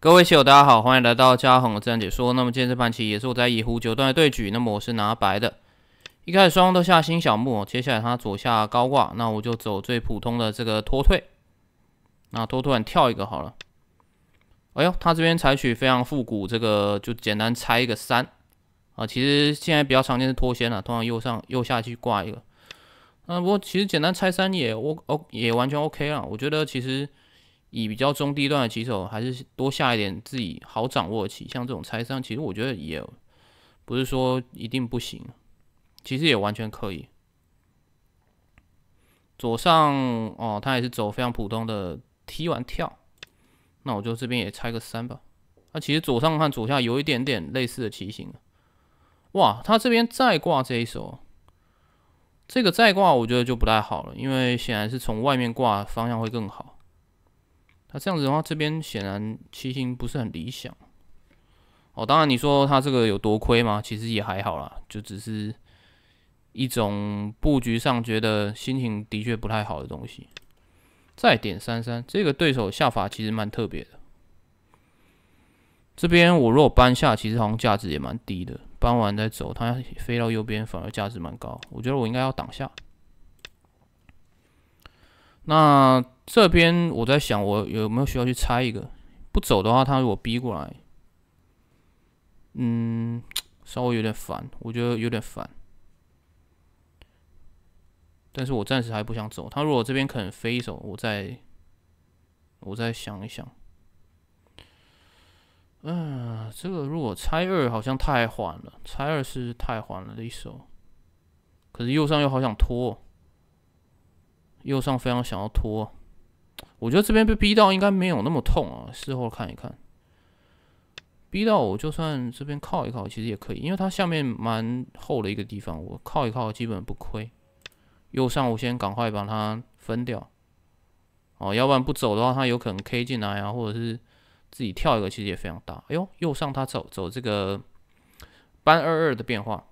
各位棋友，大家好，欢迎来到嘉恒的自然解说。那么，今天这盘棋也是我在野狐九段的对局。那么，我是拿白的。一开始双方都下新小目，接下来他左下高挂，那我就走最普通的这个拖退。那拖退，我跳一个好了。哎呦，他这边采取非常复古，这个就简单拆一个三啊。其实现在比较常见是拖先了，通常右上右下去挂一个。嗯，不过其实简单拆三也，我，也完全 OK 啊，我觉得其实。以比较中低段的棋手，还是多下一点自己好掌握的棋，像这种拆三，其实我觉得也不是说一定不行，其实也完全可以。左上哦，他也是走非常普通的，踢完跳。那我就这边也拆个三吧。那其实左上和左下有一点点类似的棋型哇，他这边再挂这一手，这个再挂我觉得就不太好了，因为显然是从外面挂方向会更好。那这样子的话，这边显然七星不是很理想。哦，当然你说他这个有多亏吗？其实也还好啦，就只是一种布局上觉得心情的确不太好的东西。再点三三，这个对手下法其实蛮特别的。这边我如果搬下，其实好像价值也蛮低的。搬完再走，它飞到右边反而价值蛮高。我觉得我应该要挡下。那这边我在想，我有没有需要去拆一个？不走的话，他如果逼过来，嗯，稍微有点烦，我觉得有点烦。但是我暂时还不想走。他如果这边肯飞一手，我再我再想一想。嗯，这个如果拆二好像太缓了，拆二是太缓了的一手。可是右上又好想拖。右上非常想要拖，我觉得这边被逼到应该没有那么痛啊，事后看一看。逼到我就算这边靠一靠，其实也可以，因为它下面蛮厚的一个地方，我靠一靠基本不亏。右上我先赶快把它分掉，哦，要不然不走的话，它有可能 K 进来啊，或者是自己跳一个，其实也非常大。哎呦，右上他走走这个班二二的变化，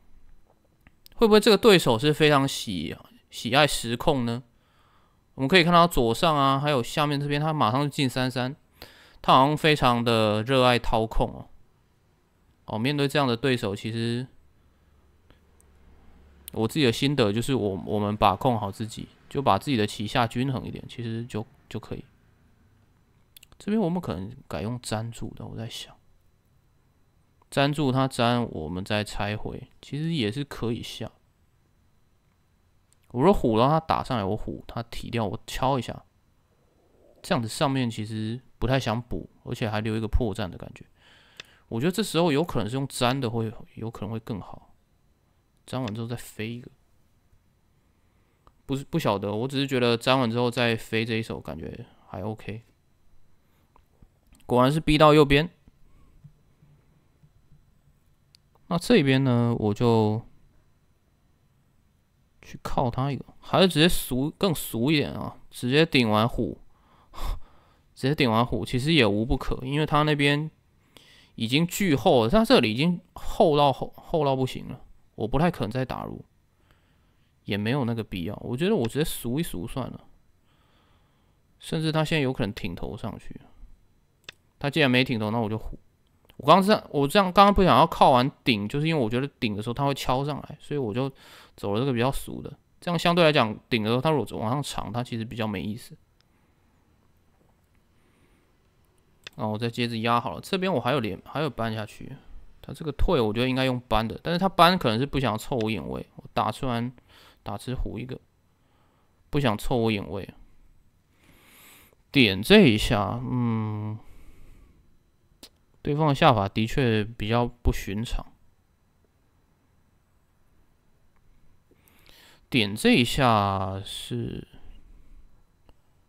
会不会这个对手是非常喜喜爱实控呢？我们可以看到左上啊，还有下面这边，他马上就进三三，他好像非常的热爱掏空哦。哦，面对这样的对手，其实我自己的心得就是，我我们把控好自己，就把自己的棋下均衡一点，其实就就可以。这边我们可能改用粘住的，我在想，粘住它粘，我们再拆回，其实也是可以下。我说虎，然后他打上来，我虎，他提掉，我敲一下，这样子上面其实不太想补，而且还留一个破绽的感觉。我觉得这时候有可能是用粘的，会有可能会更好。粘完之后再飞一个，不是不晓得，我只是觉得粘完之后再飞这一手感觉还 OK。果然是逼到右边，那这边呢，我就。去靠他一个，还是直接俗更俗一点啊？直接顶完虎，直接顶完虎，其实也无不可，因为他那边已经巨厚了，他这里已经厚到厚厚到不行了，我不太可能再打入，也没有那个必要。我觉得我直接俗一俗算了，甚至他现在有可能挺头上去，他既然没挺头，那我就虎。我刚这样，我这样刚刚不想要靠完顶，就是因为我觉得顶的时候它会敲上来，所以我就走了这个比较俗的。这样相对来讲，顶的时候它如果往上长，它其实比较没意思。然后我再接着压好了，这边我还有连还有扳下去。它这个退，我觉得应该用扳的，但是它扳可能是不想凑我眼位。我打出来打只虎一个，不想凑我眼位。点这一下，嗯。对方的下法的确比较不寻常，点这一下是，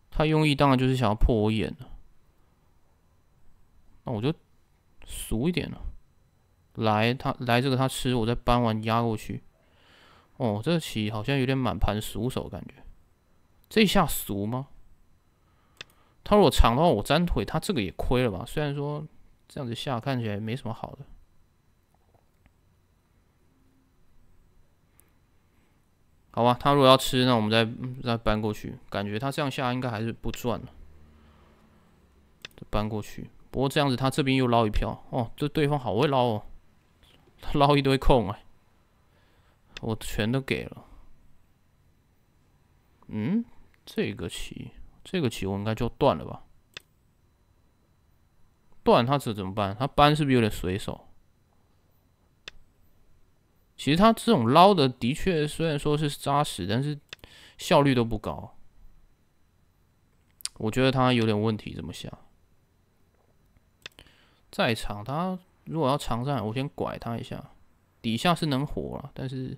他用意当然就是想要破我眼了。那我就俗一点了，来他来这个他吃，我再搬完压过去。哦，这棋好像有点满盘俗手感觉，这下俗吗？他如果长的话，我粘腿，他这个也亏了吧？虽然说。这样子下看起来没什么好的，好吧？他如果要吃，那我们再再搬过去。感觉他这样下应该还是不赚了。搬过去，不过这样子他这边又捞一票哦。这对方好会捞哦，他捞一堆空哎。我全都给了。嗯，这个棋，这个棋我应该就断了吧。断他这怎么办？他搬是不是有点随手？其实他这种捞的的确虽然说是扎实，但是效率都不高。我觉得他有点问题，怎么想？再长他如果要长站，我先拐他一下。底下是能活了，但是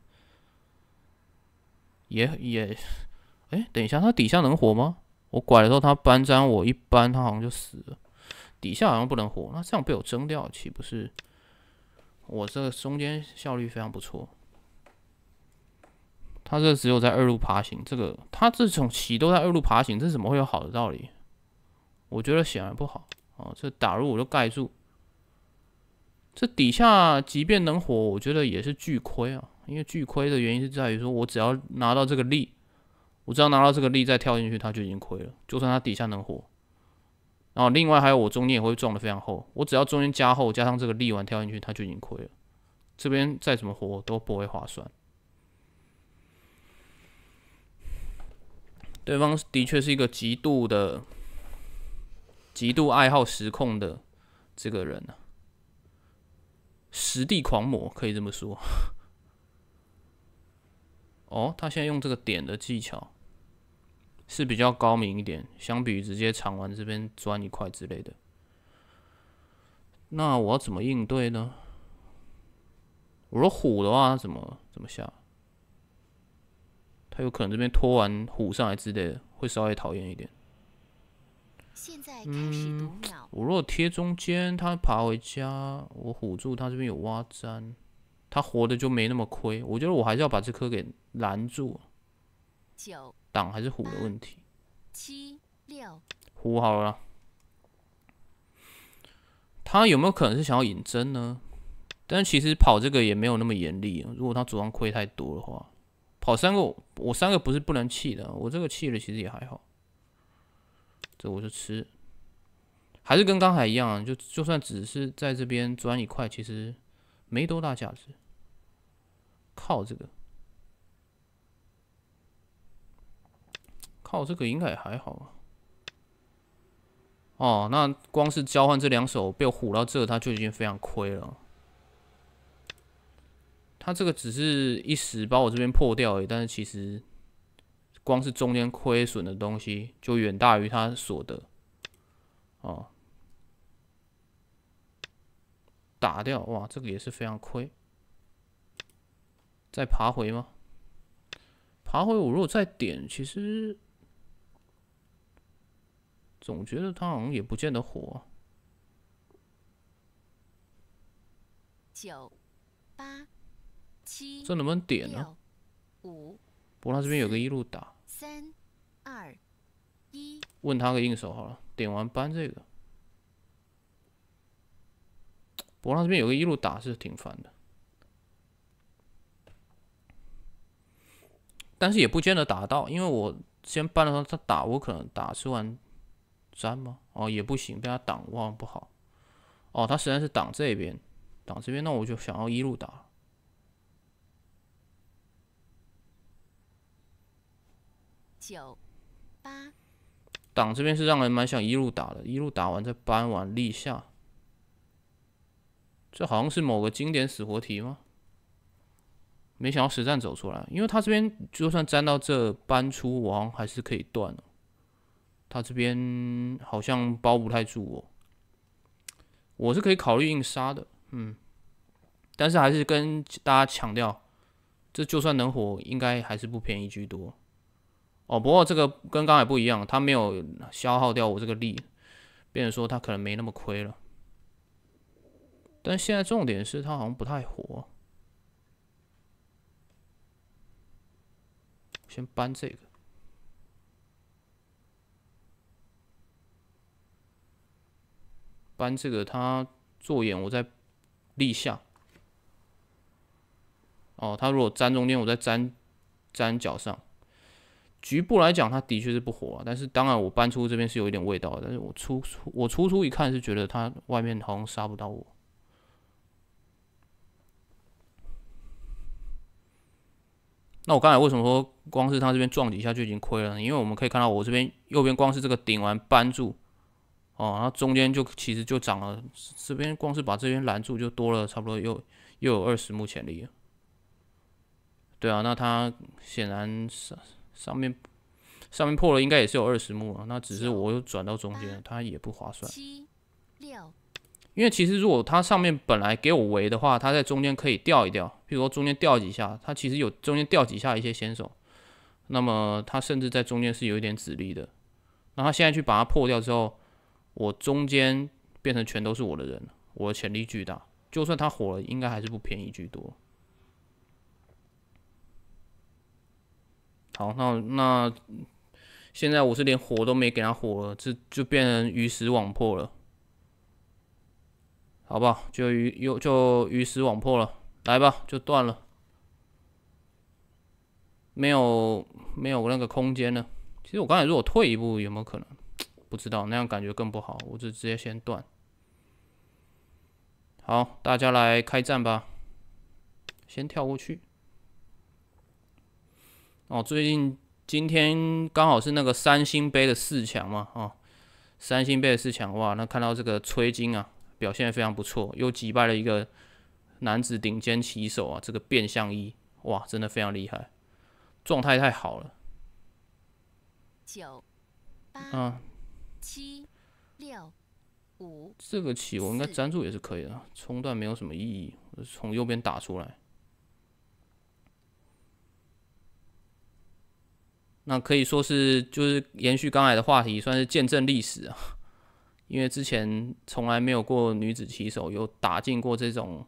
也也，哎，等一下，他底下能活吗？我拐的时候他搬粘我一搬他好像就死了。底下好像不能活，那这样被我蒸掉岂不是我这个中间效率非常不错？它这只有在二路爬行，这个它这种棋都在二路爬行，这怎么会有好的道理？我觉得显然不好啊！这打入我就盖住，这底下即便能活，我觉得也是巨亏啊！因为巨亏的原因是在于说我只要拿到这个力，我只要拿到这个力再跳进去，它就已经亏了。就算它底下能活，然后，另外还有我中间也会撞的非常厚，我只要中间加厚，加上这个力丸跳进去，他就已经亏了。这边再怎么活都不会划算。对方的确是一个极度的、极度爱好实控的这个人呢，实地狂魔可以这么说。哦，他现在用这个点的技巧。是比较高明一点，相比于直接铲完这边钻一块之类的。那我要怎么应对呢？我说虎的话，怎么怎么下？他有可能这边拖完虎上来之类的，会稍微讨厌一点。现在开始秒。我如果贴中间，他爬回家，我虎住他这边有挖粘，他活的就没那么亏。我觉得我还是要把这颗给拦住。九。挡还是虎的问题，七六虎好了。他有没有可能是想要引针呢？但其实跑这个也没有那么严厉。啊，如果他昨晚亏太多的话，跑三个我三个不是不能弃的。我这个弃了其实也还好。这我就吃，还是跟刚才一样，就就算只是在这边钻一块，其实没多大价值。靠这个。靠，这个应该也还好哦，那光是交换这两手被虎到这，他就已经非常亏了。他这个只是一时把我这边破掉，而已，但是其实光是中间亏损的东西就远大于他所得。哦，打掉，哇，这个也是非常亏。再爬回吗？爬回，我如果再点，其实。总觉得他好像也不见得火。九八七，这能不能点呢？五。不过他这边有个一路打。三二一，问他个应手好了。点完搬这个。不过他这边有个一路打是挺烦的，但是也不见得打到，因为我先搬的时候他打我，可能打吃完。粘吗？哦，也不行，被他挡望不好。哦，他实在是挡这边，挡这边，那我就想要一路打。九八，挡这边是让人蛮想一路打的，一路打完再扳完立下。这好像是某个经典死活题吗？没想到实战走出来，因为他这边就算粘到这，搬出王还是可以断的。他这边好像包不太住我，我是可以考虑硬杀的，嗯，但是还是跟大家强调，这就算能火，应该还是不便宜居多。哦，不过这个跟刚才不一样，他没有消耗掉我这个力，变成说他可能没那么亏了。但现在重点是他好像不太火，先搬这个。搬这个，它坐眼我在立下。哦，他如果粘中间，我在粘粘脚上。局部来讲，它的确是不火啊。但是当然，我搬出这边是有一点味道。但是我出出我出出一看，是觉得它外面好像杀不到我。那我刚才为什么说光是它这边撞几下就已经亏了？呢？因为我们可以看到我这边右边光是这个顶完搬住。哦，然后中间就其实就涨了，这边光是把这边拦住就多了差不多又又有二十目潜力。对啊，那它显然上上面上面破了，应该也是有二十目啊。那只是我又转到中间，它也不划算。因为其实如果它上面本来给我围的话，它在中间可以掉一掉，比如说中间掉几下，它其实有中间掉几下一些先手，那么它甚至在中间是有一点阻力的。那它现在去把它破掉之后。我中间变成全都是我的人了，我的潜力巨大，就算他火了，应该还是不便宜居多。好，那那现在我是连火都没给他火了，这就变成鱼死网破了，好不好？就鱼又就鱼死网破了，来吧，就断了，没有没有那个空间了。其实我刚才如果退一步，有没有可能？不知道那样感觉更不好，我就直接先断。好，大家来开战吧，先跳过去。哦，最近今天刚好是那个三星杯的四强嘛，啊，三星杯的四强哇，那看到这个崔金啊，表现非常不错，又击败了一个男子顶尖棋手啊，这个变相一哇，真的非常厉害，状态太好了。九，八，嗯。七六五，这个棋我应该粘住也是可以的。冲段没有什么意义，从右边打出来。那可以说是就是延续刚才的话题，算是见证历史啊。因为之前从来没有过女子棋手有打进过这种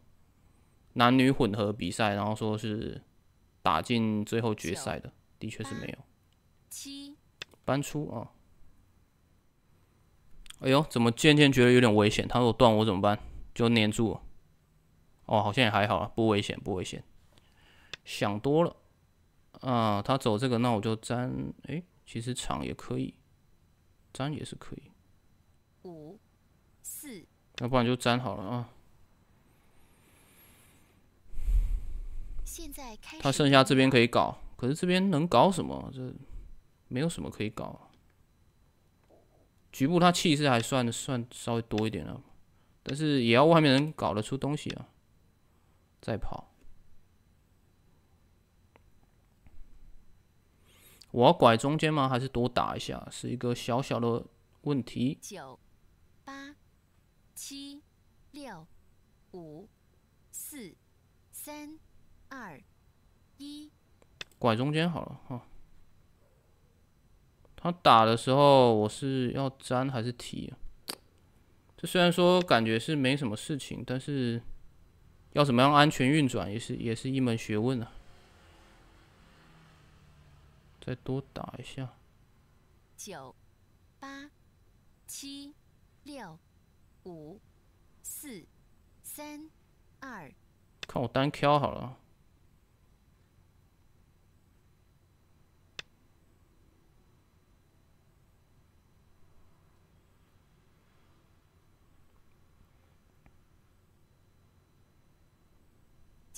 男女混合比赛，然后说是打进最后决赛的，的确是没有。七，搬出啊。哎呦，怎么渐渐觉得有点危险？他说断我怎么办？就粘住。哦，好像也还好啊，不危险，不危险。想多了。啊，他走这个，那我就粘。哎，其实长也可以，粘也是可以。五、四。要不然就粘好了啊。现在开始。他剩下这边可以搞，可是这边能搞什么？这没有什么可以搞。局部它气势还算算稍微多一点了，但是也要外面人搞得出东西啊，再跑。我要拐中间吗？还是多打一下？是一个小小的问题。九八七六五四三二一，拐中间好了哈。他打的时候，我是要粘还是提啊？这 虽然说感觉是没什么事情，但是要怎么样安全运转也是也是一门学问啊。再多打一下，九八七六五四三二，看我单挑好了。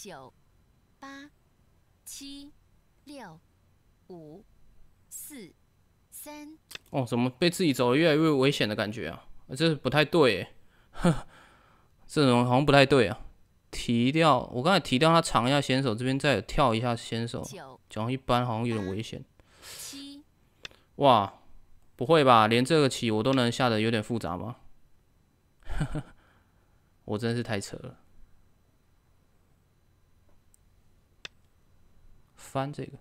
九八七六五四三哦，怎么被自己走的越来越危险的感觉啊？这不太对，这种好像不太对啊。提掉，我刚才提掉他一下先手，这边再跳一下先手，讲一般好像有点危险。七哇，不会吧？连这个棋我都能下的有点复杂吗？呵呵，我真是太扯了。翻这个，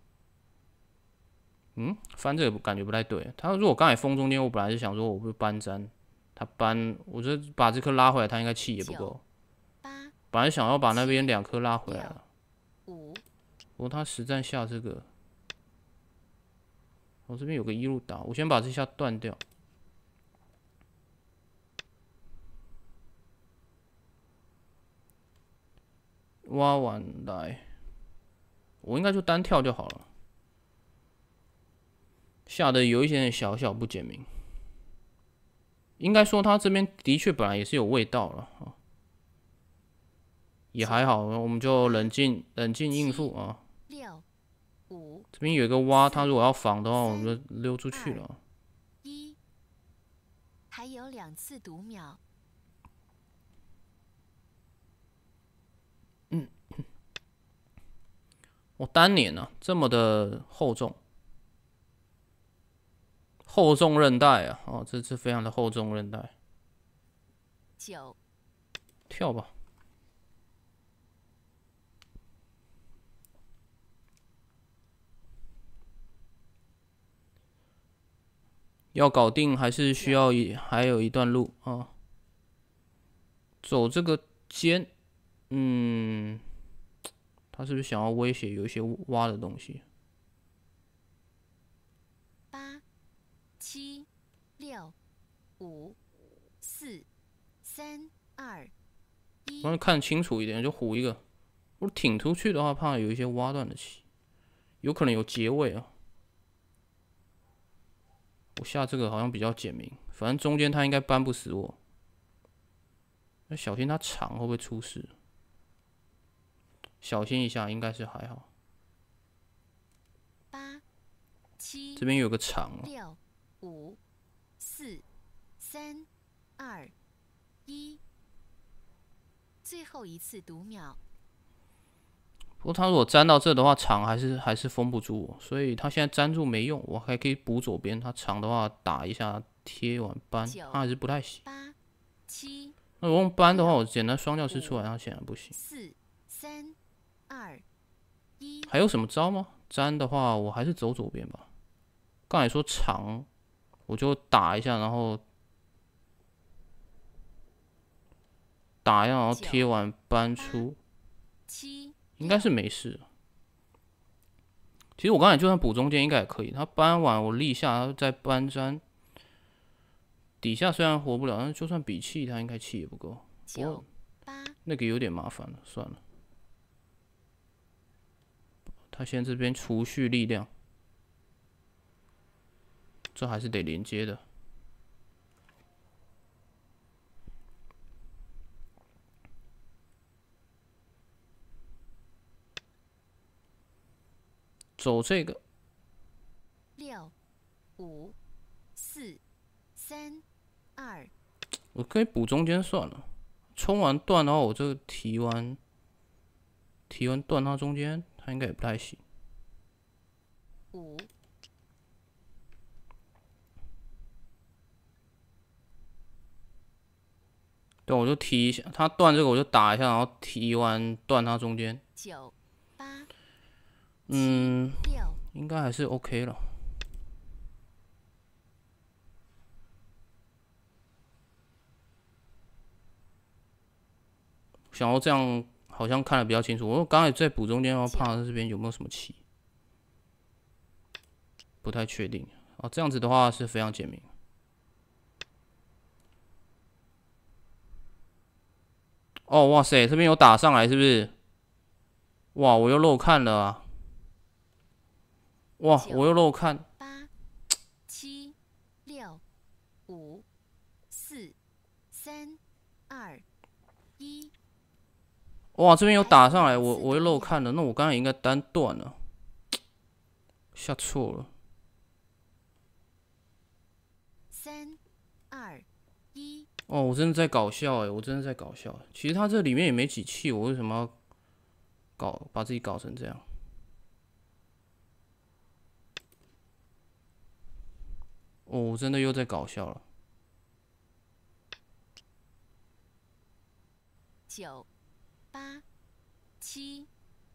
嗯，翻这个感觉不太对。他如果刚才封中间，我本来是想说，我不是搬粘，他搬，我觉得把这颗拉回来，他应该气也不够。本来想要把那边两颗拉回来了。不过他实战下这个，我这边有个一路打，我先把这下断掉。挖完来。我应该就单跳就好了，吓得有一点点小小不解明，应该说他这边的确本来也是有味道了啊，也还好，我们就冷静冷静应付啊。六五这边有一个蛙，他如果要防的话，我们就溜出去了。一还有两次读秒。嗯。哦、单脸呢？这么的厚重，厚重韧带啊！哦，这是非常的厚重韧带。九，跳吧。要搞定还是需要一还有一段路啊。走这个肩，嗯。他是不是想要威胁有一些挖的东西？八、七、六、五、四、三、二、一。我要看清楚一点，就虎一个。我挺出去的话，怕有一些挖断的棋，有可能有结尾啊。我下这个好像比较简明，反正中间他应该扳不死我。那小心他长会不会出事？小心一下，应该是还好。八七，这边有个长六五四三二一，最后一次读秒。不过他如果粘到这的话，长还是还是封不住，所以他现在粘住没用，我还可以补左边。他长的话打一下，贴完他还是不太行。八七，那我用搬的话，我简单双教师出来，他显然不行。四三。还有什么招吗？粘的话，我还是走左边吧。刚才说长，我就打一下，然后打一下，然后贴完搬出，七应该是没事。其实我刚才就算补中间应该也可以，他搬完我立下，然后再搬粘。底下虽然活不了，但就算比气，他应该气也不够。九八那个有点麻烦了，算了。他先这边储蓄力量，这还是得连接的。走这个，六、五、四、三、二，我可以补中间算了。冲完段然后我这个提完提完段，它中间。他应该也不太行。五，对，我就踢一下，他断这个我就打一下，然后踢完断他中间。九、八、嗯，应该还是 OK 了。想要这样。好像看的比较清楚，我刚才在补中间话，怕这边有没有什么棋，不太确定哦。这样子的话是非常简明。哦，哇塞，这边有打上来是不是？哇，我又漏看了啊！哇，我又漏看。哇，这边有打上来，我我又漏看了，那我刚刚应该单断了，下错了。三二一。哦，我真的在搞笑哎，我真的在搞笑。其实他这里面也没几气，我为什么要搞把自己搞成这样？哦，我真的又在搞笑了。九。八七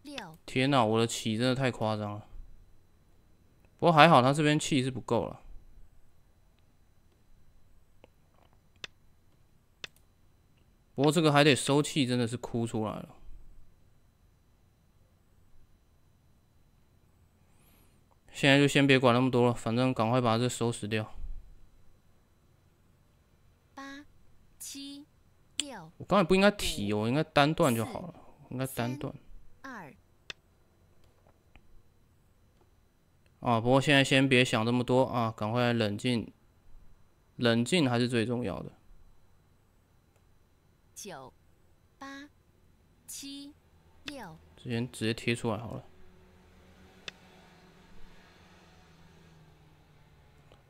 六！天哪，我的气真的太夸张了。不过还好，他这边气是不够了。不过这个还得收气，真的是哭出来了。现在就先别管那么多了，反正赶快把这收拾掉。刚才不应该提，我应该单段就好了。应该单段。啊，不过现在先别想这么多啊，赶快冷静，冷静还是最重要的。九八七六，直接直接贴出来好了。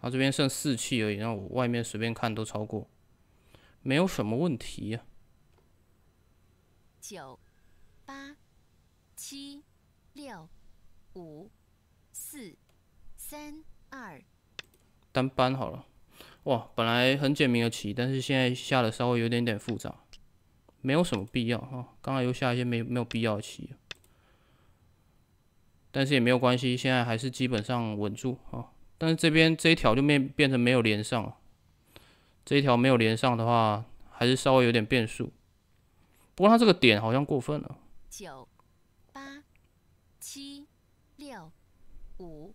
啊，这边剩四气而已，让我外面随便看都超过，没有什么问题呀。九八七六五四三二，单班好了。哇，本来很简明的棋，但是现在下的稍微有点点复杂，没有什么必要啊。刚刚又下一些没没有必要的棋，但是也没有关系，现在还是基本上稳住啊。但是这边这一条就变变成没有连上，这一条没有连上的话，还是稍微有点变数。不过他这个点好像过分了。九八七六五，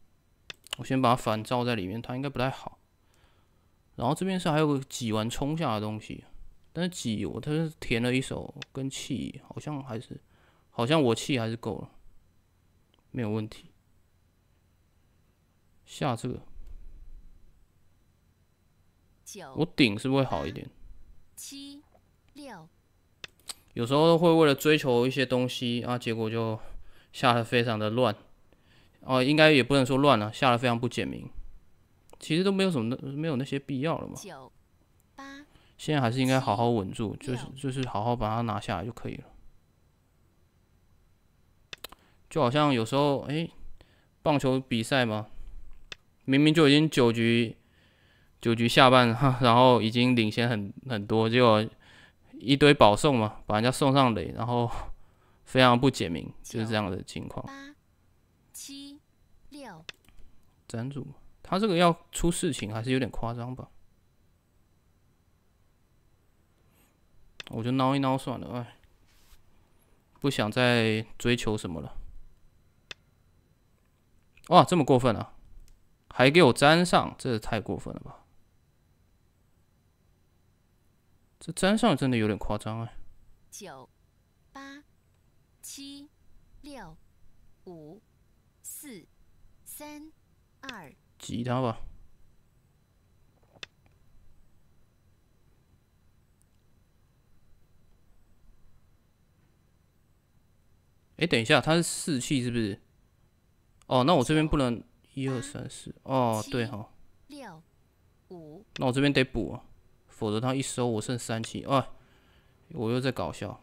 我先把它反罩在里面，它应该不太好。然后这边是还有个挤完冲下的东西，但是挤我它填了一手跟气，好像还是好像我气还是够了，没有问题。下这个我顶是不是会好一点？七六。有时候会为了追求一些东西啊，结果就下的非常的乱，哦，应该也不能说乱了，下的非常不简明，其实都没有什么，没有那些必要了嘛。九八，现在还是应该好好稳住，就是就是好好把它拿下来就可以了。就好像有时候，哎，棒球比赛嘛，明明就已经九局九局下半，然后已经领先很很多，结果。一堆保送嘛，把人家送上垒，然后非常不解明，就是这样的情况。七六，粘住。他这个要出事情还是有点夸张吧？我就挠一挠算了，哎，不想再追求什么了。哇，这么过分啊！还给我粘上，这太过分了吧！这粘上真的有点夸张哎！九八七六五四三二吉他吧。哎，等一下，它是四气是不是？哦，那我这边不能一二三四。哦，对哈。六五。那我这边得补啊。否则他一收我剩三期，啊，我又在搞笑，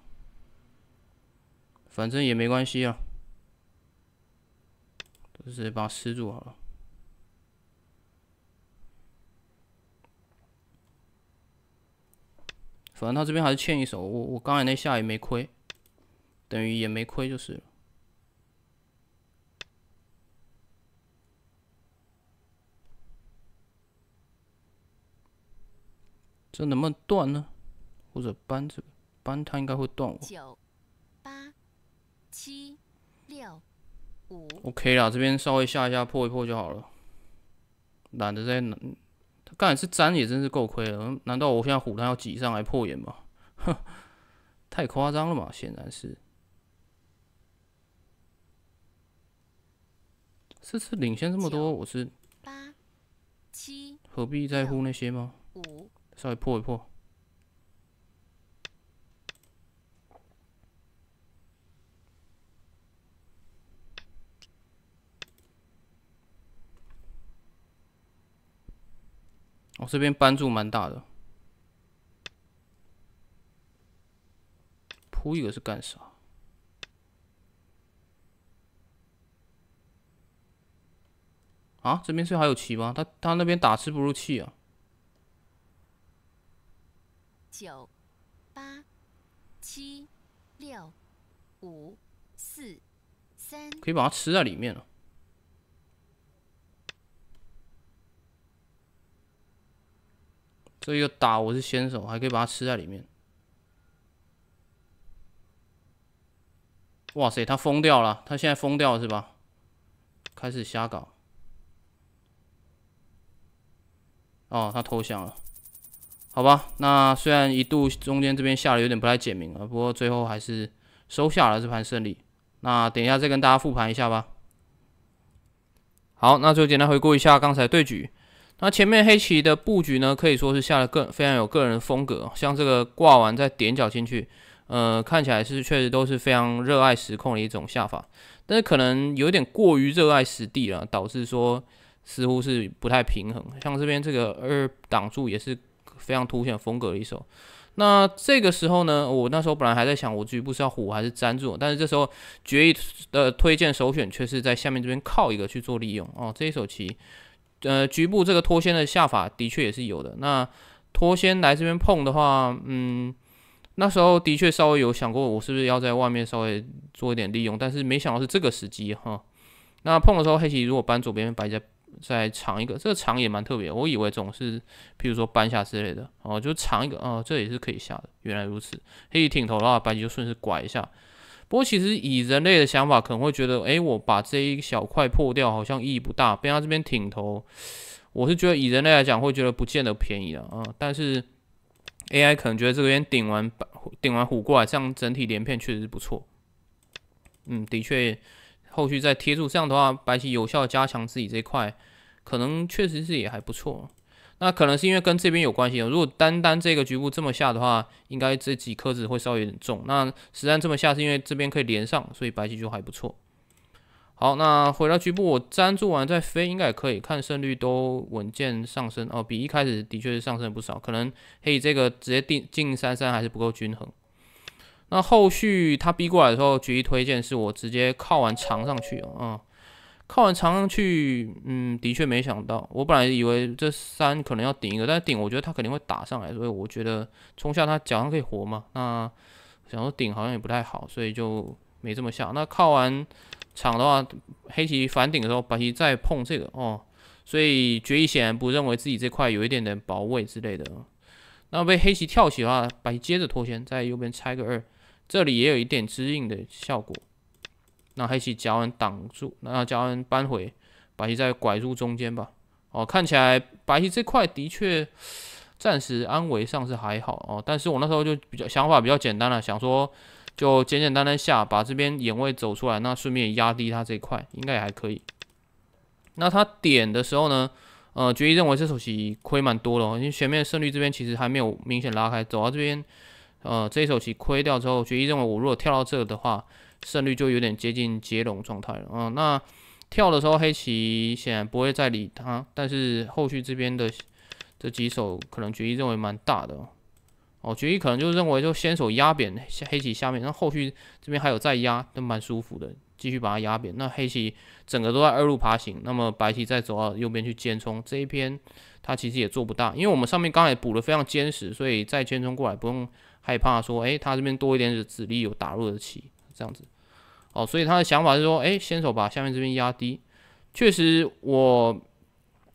反正也没关系啊，直接把它吃住好了。反正他这边还是欠一手，我我刚才那下也没亏，等于也没亏就是了。这能不能断呢？或者扳着扳，它应该会断。我九八七六五，OK 啦，这边稍微下一下破一破就好了。懒得再难，他刚才是粘也真是够亏了。难道我现在虎他要挤上来破眼吗？哼，太夸张了嘛，显然是。这次领先这么多，我是八七，何必在乎那些吗？稍微破一破。我这边帮助蛮大的。铺一个是干啥？啊，这边是还有棋吗？他他那边打吃不入气啊。九八七六五四三，可以把它吃在里面了。这一个打我是先手，还可以把它吃在里面。哇塞，他疯掉了！他现在疯掉了是吧？开始瞎搞。哦，他投降了。好吧，那虽然一度中间这边下的有点不太简明了，不过最后还是收下了这盘胜利。那等一下再跟大家复盘一下吧。好，那就简单回顾一下刚才对局。那前面黑棋的布局呢，可以说是下的个非常有个人风格，像这个挂完再点脚进去，呃，看起来是确实都是非常热爱实控的一种下法。但是可能有点过于热爱实地了，导致说似乎是不太平衡。像这边这个二挡住也是。非常凸显风格的一手，那这个时候呢，我那时候本来还在想，我局部是要虎还是粘住，但是这时候决议的推荐首选却是在下面这边靠一个去做利用哦，这一手棋，呃，局部这个脱先的下法的确也是有的。那脱先来这边碰的话，嗯，那时候的确稍微有想过，我是不是要在外面稍微做一点利用，但是没想到是这个时机哈。那碰的时候，黑棋如果搬左边，白在。再尝一个，这个长也蛮特别。我以为总是，譬如说搬下之类的哦，就尝一个哦，这也是可以下的。原来如此，黑棋挺头的话，白棋就顺势拐一下。不过其实以人类的想法，可能会觉得，哎，我把这一小块破掉，好像意义不大。被他这边挺头，我是觉得以人类来讲，会觉得不见得便宜了啊。但是 A I 可能觉得这边顶完，顶完虎过来，这样整体连片确实是不错。嗯，的确。后续再贴住这样的话，白棋有效加强自己这一块，可能确实是也还不错。那可能是因为跟这边有关系。如果单单这个局部这么下的话，应该这几颗子会稍微有点重。那实战这么下是因为这边可以连上，所以白棋就还不错。好，那回到局部，我粘住完再飞应该也可以，看胜率都稳健上升哦，比一开始的确是上升不少。可能黑这个直接定进三三还是不够均衡。那后续他逼过来的时候，决一推荐是我直接靠完长上去了啊，靠完长上去，嗯，的确没想到，我本来以为这三可能要顶一个，但是顶我觉得他肯定会打上来，所以我觉得冲下他脚上可以活嘛。那想说顶好像也不太好，所以就没这么下。那靠完长的话，黑棋反顶的时候，白棋再碰这个哦，所以决议显然不认为自己这块有一点点保卫之类的那被黑棋跳起的话，白棋接着脱先，在右边拆个二。这里也有一点支应的效果，那黑棋夹完挡住，那夹完扳回，白棋再拐入中间吧。哦，看起来白棋这块的确暂时安危上是还好哦，但是我那时候就比较想法比较简单了，想说就简简单单下，把这边眼位走出来，那顺便压低它这块应该也还可以。那他点的时候呢，呃，决议认为这手棋亏蛮多的，因为前面胜率这边其实还没有明显拉开，走到这边。呃，这一手棋亏掉之后，决一认为我如果跳到这的话，胜率就有点接近接龙状态了。啊，那跳的时候黑棋显然不会再理他，但是后续这边的这几手可能决一认为蛮大的。哦，决一可能就认为就先手压扁黑棋下面，那后续这边还有再压都蛮舒服的，继续把它压扁。那黑棋整个都在二路爬行，那么白棋再走到右边去尖冲，这一边它其实也做不大，因为我们上面刚才补的非常坚实，所以再尖冲过来不用。害怕说，哎，他这边多一点的子力有打入的棋，这样子，哦，所以他的想法是说，哎，先手把下面这边压低。确实，我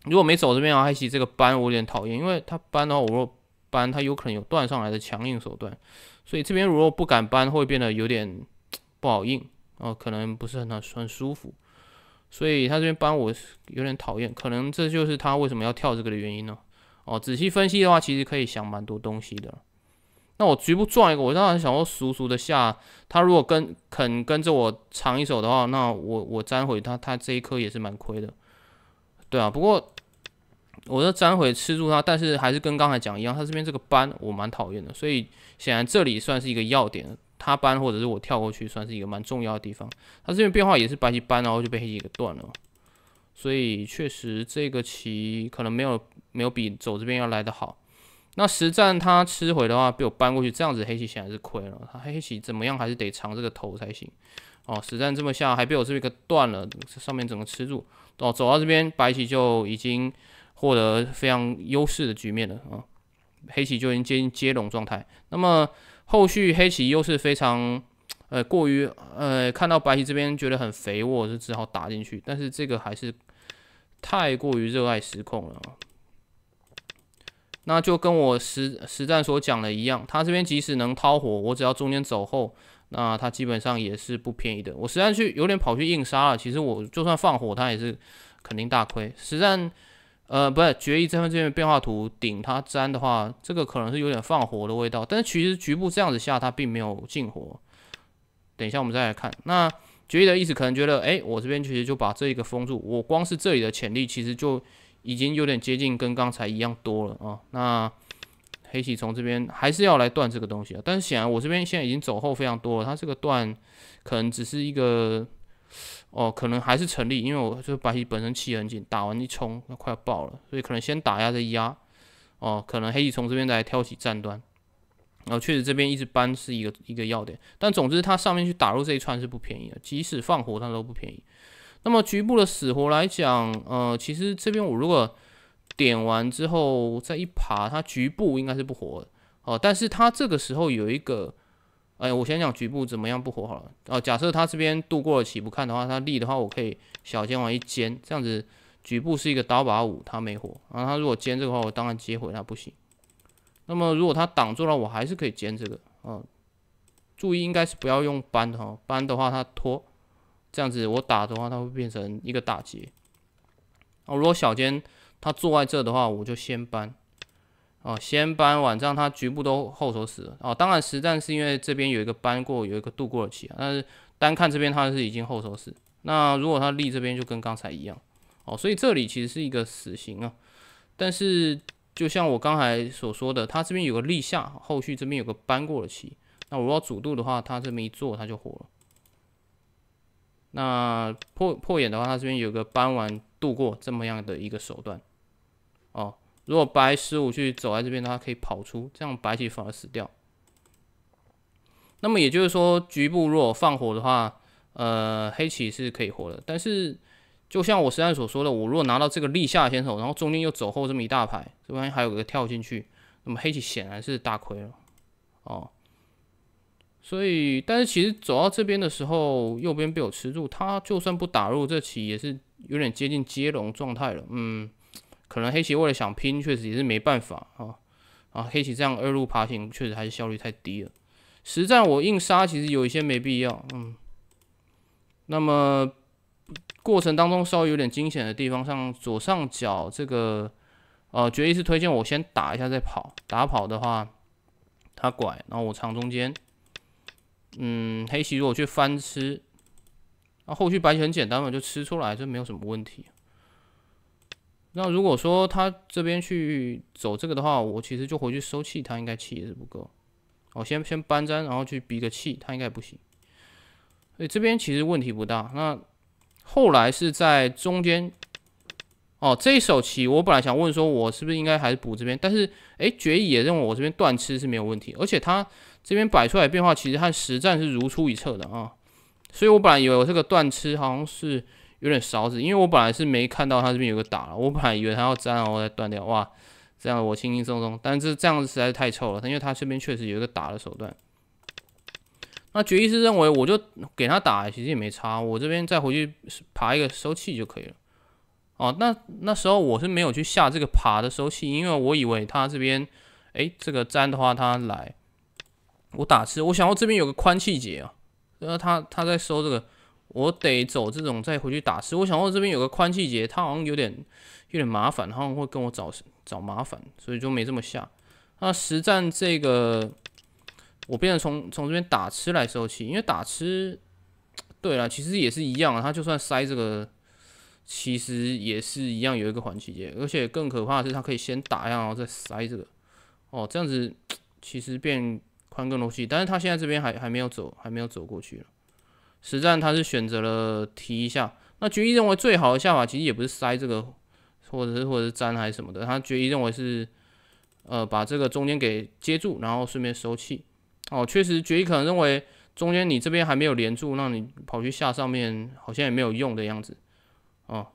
如果没走这边啊，黑棋这个搬我有点讨厌，因为他搬的话，我若搬他有可能有断上来的强硬手段，所以这边如果不敢搬，会变得有点不好硬，哦，可能不是很很舒服。所以他这边搬我有点讨厌，可能这就是他为什么要跳这个的原因呢？哦，仔细分析的话，其实可以想蛮多东西的。那我局部撞一个，我当然想说俗俗的下。他如果跟肯跟着我长一手的话，那我我粘回他，他这一颗也是蛮亏的。对啊，不过我的粘回吃住他，但是还是跟刚才讲一样，他这边这个搬我蛮讨厌的，所以显然这里算是一个要点，他搬或者是我跳过去算是一个蛮重要的地方。他这边变化也是白棋扳，然后就被黑棋给断了。所以确实这个棋可能没有没有比走这边要来的好。那实战他吃回的话被我搬过去，这样子黑棋显然是亏了。他黑棋怎么样还是得藏这个头才行。哦，实战这么下还被我这边一个断了，上面整个吃住。哦，走到这边白棋就已经获得非常优势的局面了啊，黑棋就已经接近接龙状态。那么后续黑棋又是非常呃过于呃看到白棋这边觉得很肥沃，就只好打进去。但是这个还是太过于热爱失控了啊。那就跟我实实战所讲的一样，他这边即使能掏火，我只要中间走后，那他基本上也是不便宜的。我实战去有点跑去硬杀了，其实我就算放火，他也是肯定大亏。实战，呃，不是决议这份这边变化图顶他粘的话，这个可能是有点放火的味道，但是其实局部这样子下，他并没有进火。等一下我们再来看，那决议的意思可能觉得，哎，我这边其实就把这一个封住，我光是这里的潜力其实就。已经有点接近跟刚才一样多了啊。那黑棋从这边还是要来断这个东西啊，但是显然我这边现在已经走后非常多了，它这个断可能只是一个，哦，可能还是成立，因为我就白棋本身气很紧，打完一冲那快要爆了，所以可能先打压再压，哦，可能黑棋从这边再来挑起战端。然后确实这边一直搬是一个一个要点，但总之它上面去打入这一串是不便宜的，即使放火它都不便宜。那么局部的死活来讲，呃，其实这边我如果点完之后再一爬，它局部应该是不活的哦。但是它这个时候有一个，哎，我先讲局部怎么样不活好了。哦，假设它这边度过了起步看的话，它立的话，我可以小尖往一尖，这样子局部是一个刀把五，它没活。啊，它如果尖这个话，我当然接回它不行。那么如果它挡住了，我还是可以尖这个哦。注意应该是不要用扳的哈，扳的话它拖。这样子我打的话，它会变成一个大劫。哦，如果小尖他坐在这的话，我就先搬。哦，先搬，晚上他局部都后手死了。哦，当然实战是因为这边有一个搬过，有一个渡过了棋。但是单看这边它是已经后手死。那如果它立这边就跟刚才一样。哦，所以这里其实是一个死刑啊。但是就像我刚才所说的，他这边有个立下，后续这边有个搬过了棋。那如果主渡的话，他这么一做，他就活了。那破破眼的话，他这边有个搬完度过这么样的一个手段哦。如果白十五去走在这边，他可以跑出，这样白棋反而死掉。那么也就是说，局部如果放火的话，呃，黑棋是可以活的。但是就像我实战所说的，我如果拿到这个立下先手，然后中间又走后这么一大排，这边还有个跳进去，那么黑棋显然是大亏了哦。所以，但是其实走到这边的时候，右边被我吃住，他就算不打入这棋，也是有点接近接龙状态了。嗯，可能黑棋为了想拼，确实也是没办法啊。啊，黑棋这样二路爬行，确实还是效率太低了。实战我硬杀，其实有一些没必要。嗯，那么过程当中稍微有点惊险的地方，像左上角这个，呃，决议是推荐我先打一下再跑，打跑的话，他拐，然后我藏中间。嗯，黑棋如果去翻吃，那后续白棋很简单嘛，就吃出来，这没有什么问题。那如果说他这边去走这个的话，我其实就回去收气，他应该气也是不够。我先先搬粘，然后去逼个气，他应该不行。所以这边其实问题不大。那后来是在中间，哦，这一手棋我本来想问说，我是不是应该还是补这边？但是哎，决议也认为我这边断吃是没有问题，而且他。这边摆出来变化其实和实战是如出一辙的啊，所以我本来以为我这个断吃好像是有点勺子，因为我本来是没看到他这边有个打，我本来以为他要粘然后再断掉，哇，这样我轻轻松松，但是这样子实在是太臭了，因为他这边确实有一个打的手段。那决意是认为我就给他打，其实也没差，我这边再回去爬一个收气就可以了。哦，那那时候我是没有去下这个爬的收气，因为我以为他这边哎这个粘的话他来。我打吃，我想到这边有个宽气节啊，后他他在收这个，我得走这种再回去打吃。我想到这边有个宽气节，他好像有点有点麻烦，他好像会跟我找找麻烦，所以就没这么下。那实战这个，我变成从从这边打吃来收气，因为打吃，对了，其实也是一样，他就算塞这个，其实也是一样有一个缓气节，而且更可怕的是他可以先打样，然后再塞这个。哦，这样子 其实变。宽更楼梯，但是他现在这边还还没有走，还没有走过去了。实战他是选择了提一下，那决一认为最好的下法，其实也不是塞这个，或者是或者是粘还是什么的，他决一认为是呃把这个中间给接住，然后顺便收气。哦，确实决一可能认为中间你这边还没有连住，那你跑去下上面好像也没有用的样子。哦，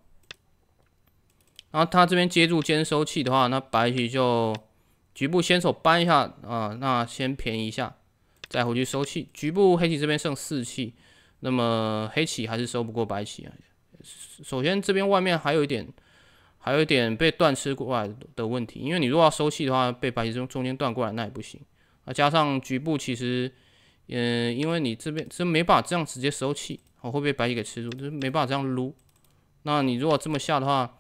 然后他这边接住兼收气的话，那白棋就。局部先手搬一下啊，那先便宜一下，再回去收气。局部黑棋这边剩四气，那么黑棋还是收不过白棋啊。首先这边外面还有一点，还有一点被断吃过来的问题，因为你如果要收气的话，被白棋中中间断过来那也不行啊。加上局部其实，嗯，因为你这边是没办法这样直接收气，我会被白棋给吃住，就是没办法这样撸。那你如果这么下的话，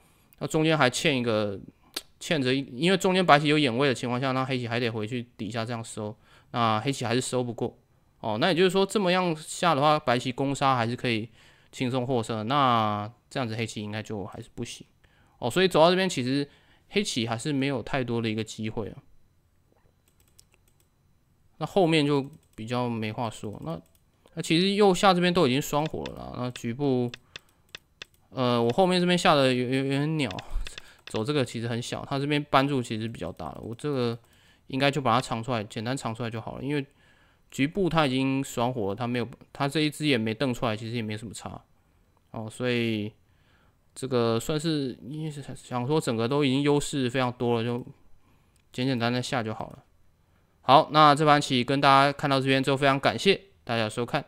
那中间还欠一个。欠着因为中间白棋有眼位的情况下，那黑棋还得回去底下这样收，那黑棋还是收不过哦。那也就是说，这么样下的话，白棋攻杀还是可以轻松获胜。那这样子黑棋应该就还是不行哦。所以走到这边，其实黑棋还是没有太多的一个机会啊。那后面就比较没话说。那那其实右下这边都已经双火了那局部，呃，我后面这边下的有有有点鸟。走这个其实很小，他这边帮住其实比较大了。我这个应该就把它藏出来，简单藏出来就好了。因为局部他已经爽火，了，他没有他这一只眼没瞪出来，其实也没什么差。哦，所以这个算是因是想说整个都已经优势非常多了，就简简单单下就好了。好，那这盘棋跟大家看到这边之后，非常感谢大家收看。